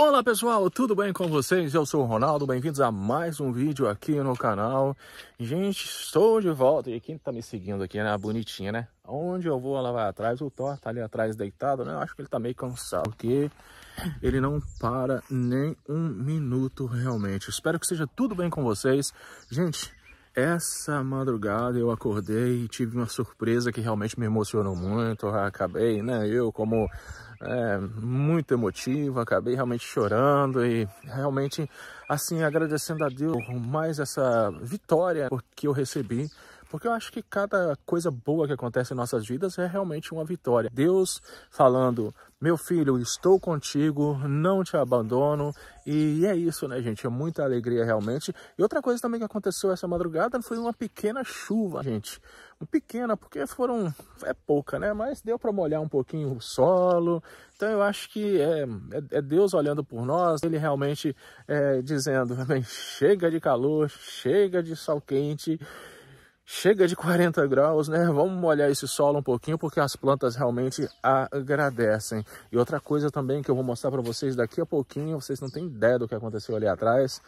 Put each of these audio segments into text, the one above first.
Olá pessoal, tudo bem com vocês? Eu sou o Ronaldo, bem-vindos a mais um vídeo aqui no canal. Gente, estou de volta. E quem tá me seguindo aqui, né? Bonitinha, né? Onde eu vou, ela vai atrás. O Thor tá ali atrás deitado, né? Eu acho que ele tá meio cansado, porque ele não para nem um minuto realmente. Espero que seja tudo bem com vocês. Gente, essa madrugada eu acordei e tive uma surpresa que realmente me emocionou muito. Eu acabei, né? Eu, como é, muito emotivo, acabei realmente chorando e realmente, assim, agradecendo a Deus mais essa vitória que eu recebi porque eu acho que cada coisa boa que acontece em nossas vidas é realmente uma vitória. Deus falando, meu filho, estou contigo, não te abandono. E é isso, né, gente? É muita alegria realmente. E outra coisa também que aconteceu essa madrugada foi uma pequena chuva, gente. Pequena, porque foram. É pouca, né? Mas deu para molhar um pouquinho o solo. Então eu acho que é, é, é Deus olhando por nós, ele realmente é, dizendo: chega de calor, chega de sol quente chega de 40 graus, né? Vamos molhar esse solo um pouquinho porque as plantas realmente agradecem. E outra coisa também que eu vou mostrar para vocês daqui a pouquinho, vocês não têm ideia do que aconteceu ali atrás.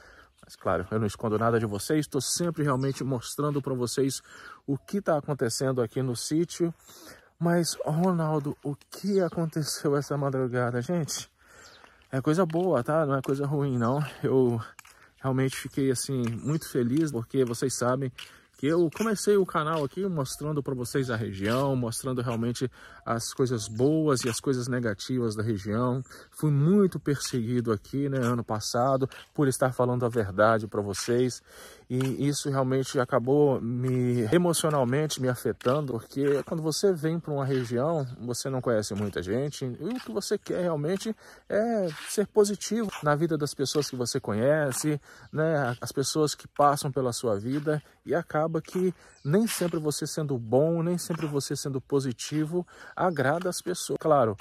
Mas claro, eu não escondo nada de vocês, estou sempre realmente mostrando para vocês o que está acontecendo aqui no sítio. Mas, Ronaldo, o que aconteceu essa madrugada, gente? É coisa boa, tá? Não é coisa ruim, não. Eu realmente fiquei, assim, muito feliz, porque vocês sabem que eu comecei o canal aqui mostrando para vocês a região, mostrando realmente as coisas boas e as coisas negativas da região. Fui muito perseguido aqui, né, ano passado, por estar falando a verdade para vocês. E isso realmente acabou me emocionalmente me afetando, porque quando você vem para uma região, você não conhece muita gente, e o que você quer realmente é ser positivo na vida das pessoas que você conhece, né, as pessoas que passam pela sua vida, e acaba que nem sempre você sendo bom, nem sempre você sendo positivo agrada as pessoas. Claro,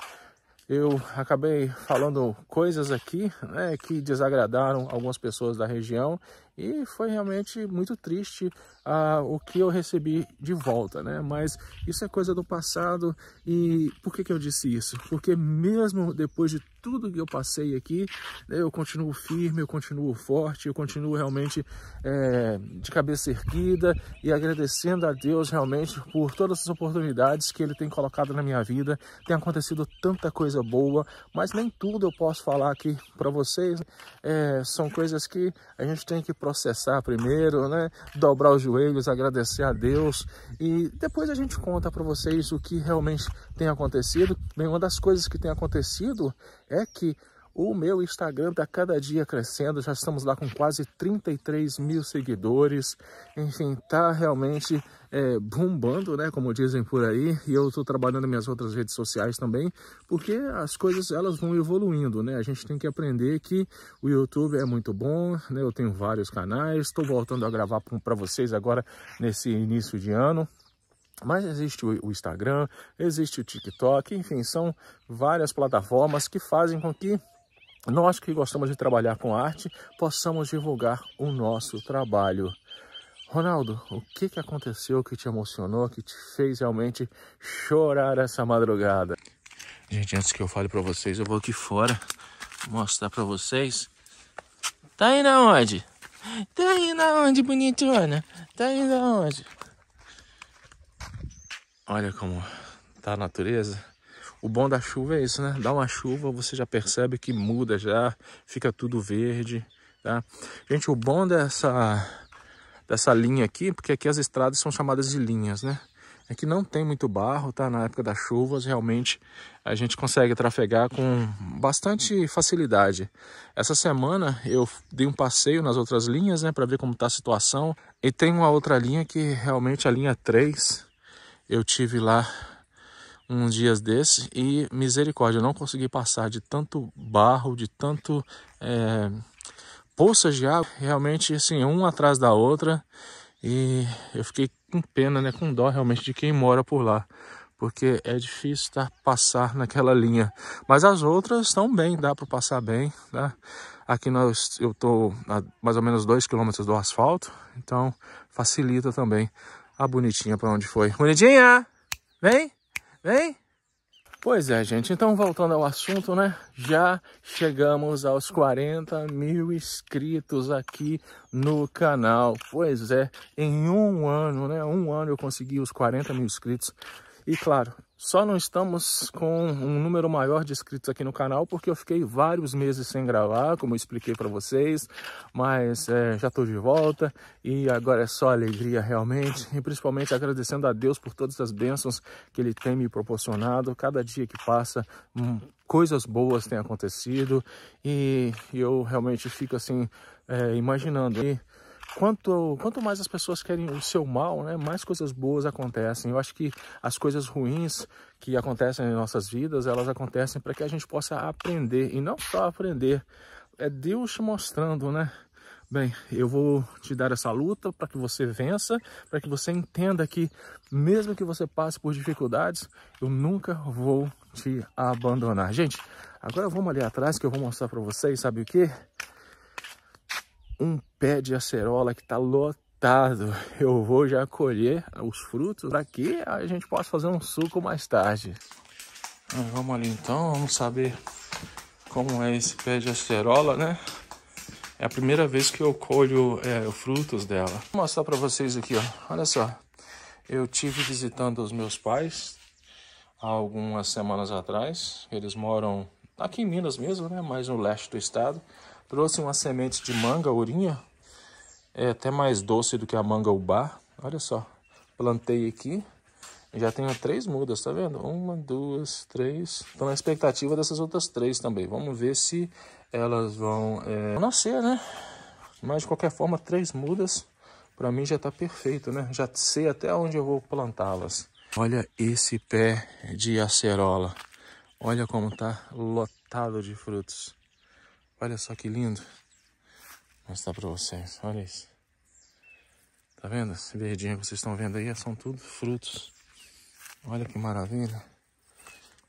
eu acabei falando coisas aqui né, que desagradaram algumas pessoas da região e foi realmente muito triste ah, o que eu recebi de volta, né? Mas isso é coisa do passado e por que, que eu disse isso? Porque mesmo depois de tudo que eu passei aqui, né, eu continuo firme, eu continuo forte, eu continuo realmente é, de cabeça erguida e agradecendo a Deus realmente por todas as oportunidades que Ele tem colocado na minha vida. Tem acontecido tanta coisa boa, mas nem tudo eu posso falar aqui para vocês. É, são coisas que a gente tem que processar primeiro, né? Dobrar os joelhos, agradecer a Deus e depois a gente conta para vocês o que realmente tem acontecido. Bem, uma das coisas que tem acontecido é que o meu Instagram está cada dia crescendo, já estamos lá com quase 33 mil seguidores. Enfim, tá realmente é, bombando, né? Como dizem por aí. E eu estou trabalhando minhas outras redes sociais também, porque as coisas elas vão evoluindo, né? A gente tem que aprender que o YouTube é muito bom, né? Eu tenho vários canais, estou voltando a gravar para vocês agora nesse início de ano. Mas existe o Instagram, existe o TikTok, enfim, são várias plataformas que fazem com que nós que gostamos de trabalhar com arte possamos divulgar o nosso trabalho. Ronaldo, o que, que aconteceu que te emocionou, que te fez realmente chorar essa madrugada? Gente, antes que eu fale para vocês, eu vou aqui fora mostrar para vocês. Tá indo aonde? Tá indo aonde, bonitona? Tá indo aonde? Olha como tá a natureza. O bom da chuva é isso, né? Dá uma chuva, você já percebe que muda já, fica tudo verde, tá? Gente, o bom dessa, dessa linha aqui, porque aqui as estradas são chamadas de linhas, né? É que não tem muito barro, tá? Na época das chuvas, realmente a gente consegue trafegar com bastante facilidade. Essa semana eu dei um passeio nas outras linhas, né, para ver como tá a situação. E tem uma outra linha que realmente a linha 3, eu tive lá uns dias desses e misericórdia, eu não consegui passar de tanto barro, de tanto é, poças de água, realmente assim, um atrás da outra e eu fiquei com pena, né, com dó realmente de quem mora por lá, porque é difícil tá, passar naquela linha, mas as outras estão bem, dá para passar bem, tá? Aqui nós, eu tô a mais ou menos dois quilômetros do asfalto, então facilita também a bonitinha para onde foi. Bonitinha, vem! Vem? Pois é, gente. Então, voltando ao assunto, né? Já chegamos aos 40 mil inscritos aqui no canal. Pois é, em um ano, né? Um ano eu consegui os 40 mil inscritos. E claro, só não estamos com um número maior de inscritos aqui no canal porque eu fiquei vários meses sem gravar, como eu expliquei para vocês, mas é, já estou de volta e agora é só alegria realmente e principalmente agradecendo a Deus por todas as bênçãos que Ele tem me proporcionado. Cada dia que passa, hum, coisas boas têm acontecido e, e eu realmente fico assim é, imaginando. E, né, quanto, quanto mais as pessoas querem o seu mal, né, mais coisas boas acontecem. Eu acho que as coisas ruins que acontecem em nossas vidas, elas acontecem para que a gente possa aprender. E não só aprender, é Deus te mostrando, né? Bem, eu vou te dar essa luta para que você vença, para que você entenda que, mesmo que você passe por dificuldades, eu nunca vou te abandonar. Gente, agora vamos ali atrás que eu vou mostrar para vocês, sabe o que? um pé de acerola que está lotado. Eu vou já colher os frutos daqui, a gente possa fazer um suco mais tarde. Ah, vamos ali então, vamos saber como é esse pé de acerola, né? É a primeira vez que eu colho é, frutos dela. Vou mostrar para vocês aqui, ó. Olha só, eu tive visitando os meus pais há algumas semanas atrás. Eles moram aqui em Minas mesmo, né? Mais no leste do estado. Trouxe uma semente de manga, ourinha. É até mais doce do que a manga ubá. Olha só. Plantei aqui. Já tenho três mudas, tá vendo? Uma, duas, três. Estou na expectativa dessas outras três também. Vamos ver se elas vão é, nascer, né? Mas de qualquer forma, três mudas para mim já está perfeito, né? Já sei até onde eu vou plantá-las. Olha esse pé de acerola. Olha como está lotado de frutos. Olha só que lindo. Vou mostrar para vocês. Olha isso. Tá vendo? Esse verdinho que vocês estão vendo aí são tudo frutos. Olha que maravilha.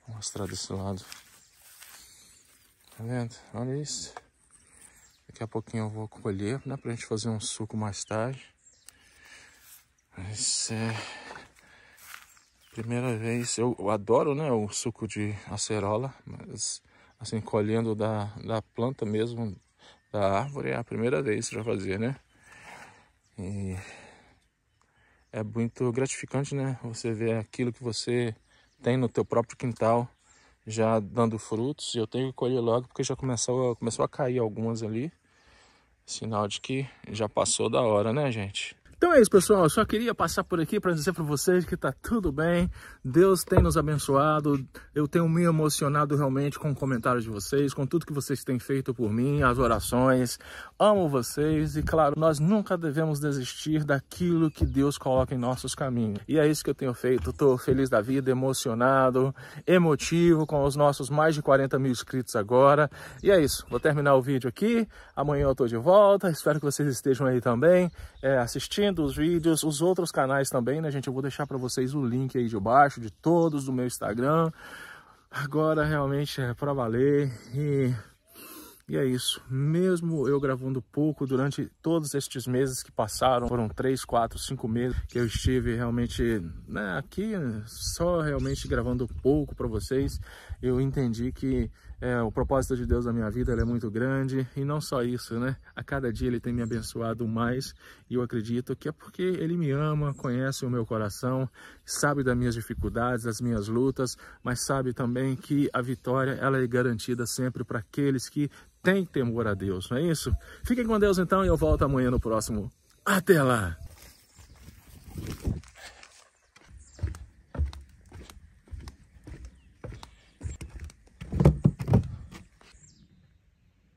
Vou mostrar desse lado. Tá vendo? Olha isso. Daqui a pouquinho eu vou colher, né? Pra gente fazer um suco mais tarde. Mas é... Primeira vez, eu, eu adoro, né? O suco de acerola, mas assim, colhendo da, da planta mesmo, da árvore, é a primeira vez já fazer, né? E é muito gratificante, né? Você ver aquilo que você tem no teu próprio quintal já dando frutos. Eu tenho que colher logo porque já começou, começou a cair algumas ali. Sinal de que já passou da hora, né, gente? Então é isso, pessoal. Eu só queria passar por aqui para dizer para vocês que tá tudo bem. Deus tem nos abençoado. Eu tenho me emocionado realmente com o comentário de vocês, com tudo que vocês têm feito por mim, as orações, amo vocês e, claro, nós nunca devemos desistir daquilo que Deus coloca em nossos caminhos. E é isso que eu tenho feito. Estou feliz da vida, emocionado, emotivo com os nossos mais de 40 mil inscritos agora. E é isso. Vou terminar o vídeo aqui. Amanhã eu estou de volta. Espero que vocês estejam aí também é, assistindo os vídeos, os outros canais também, né, gente? Eu vou deixar para vocês o link aí de baixo de todos do meu Instagram. Agora realmente é para valer e e é isso, mesmo eu gravando pouco durante todos estes meses que passaram, foram três, quatro, cinco meses que eu estive realmente né, aqui, só realmente gravando pouco para vocês, eu entendi que é, o propósito de Deus na minha vida é muito grande e não só isso, né? A cada dia Ele tem me abençoado mais e eu acredito que é porque Ele me ama, conhece o meu coração, sabe das minhas dificuldades, das minhas lutas, mas sabe também que a vitória ela é garantida sempre para aqueles que têm temor a Deus, não é isso? Fiquem com Deus então e eu volto amanhã no próximo. Até lá!